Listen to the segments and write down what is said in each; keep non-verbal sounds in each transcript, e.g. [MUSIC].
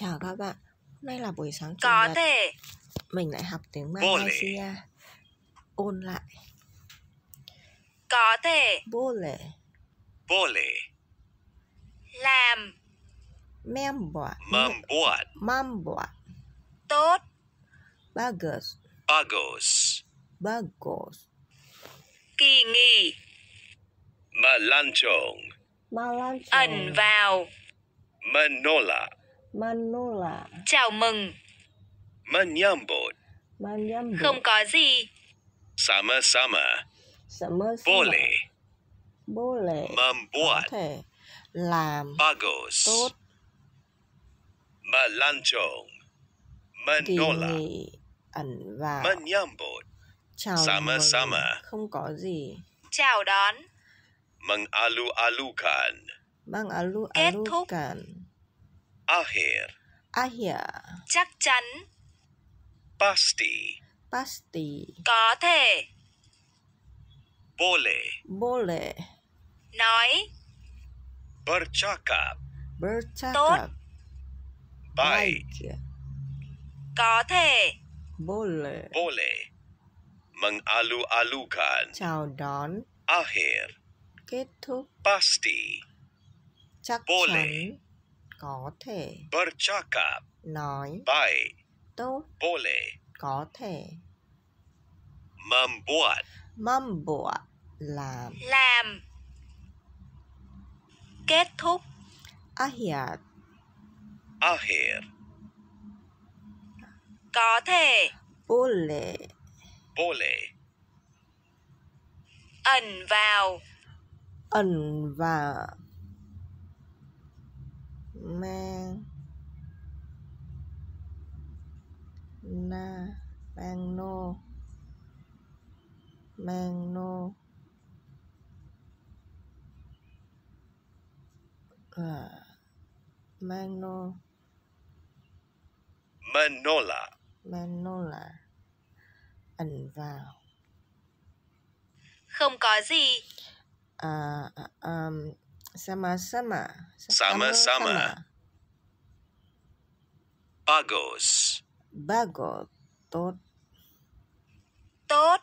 Chào các bạn, hôm nay là buổi sáng chủ Có nhật. thể Mình lại học tiếng Malaysia Ôn lại Có thể Boleh Boleh Làm Membuat Membuat Membuat Tốt Bagus Bagus Bagus Kỳ nghỉ Malancong Malancong Ẩn vào Menolak Manola. Chào mừng. manyambot Menyambut. Không có gì. Sama-sama. Sama-sama. Boleh. Boleh. Membuat. Có thể làm. Bagus. Tốt. Melancong. Manola. Kỳ ẩn vào. Menyambut. Chào sama mừng. Sama. Không có gì. Chào đón. Mengalu-alukan. alu alukan Kết thúc. Akhir. Akhir. Chắc chắn. Pasti. Pasti. Có thể. Boleh. Boleh. Nói. Bercakap. Bercakap. Tốt. Baik. Có thể. Boleh. Boleh. Mengalu-alukan. Chào đón. Akhir. Kết thúc. Pasti. Chắc Boleh. chắn có thể bercakap nói baik tốt boleh có thể membuat membuat làm làm kết thúc akhir akhir có thể boleh boleh ẩn vào ẩn vào mang na mang nô mang nô à, mang nô Manola Manola ẩn vào không có gì à, à um, Sama-sama. Sama-sama. Bagus. Bago. tot tot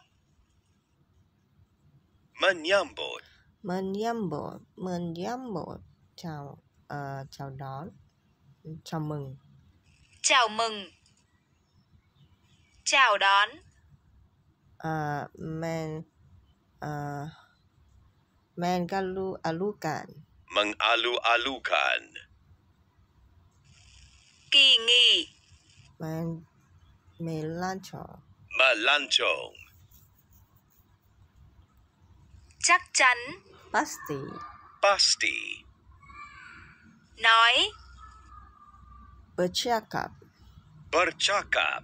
Menyambut. Menyambut. Menyambut. Chào, uh, chào đón. Chào mừng. Chào mừng. Chào đón. Uh, men, uh, mengalu-alukan mengalu-alukan kỳ nghỉ men melancong melancong chắc chắn pasti pasti nói bercakap bercakap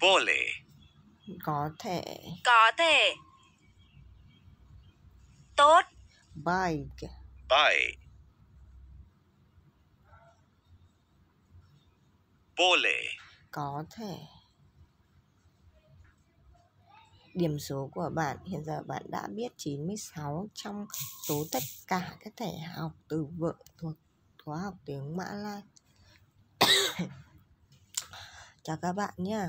boleh có thể có thể tốt bike bike boleh có thể điểm số của bạn hiện giờ bạn đã biết 96 trong số tất cả các thể học từ vựng thuộc khóa học tiếng Mã Lai [COUGHS] chào các bạn nhé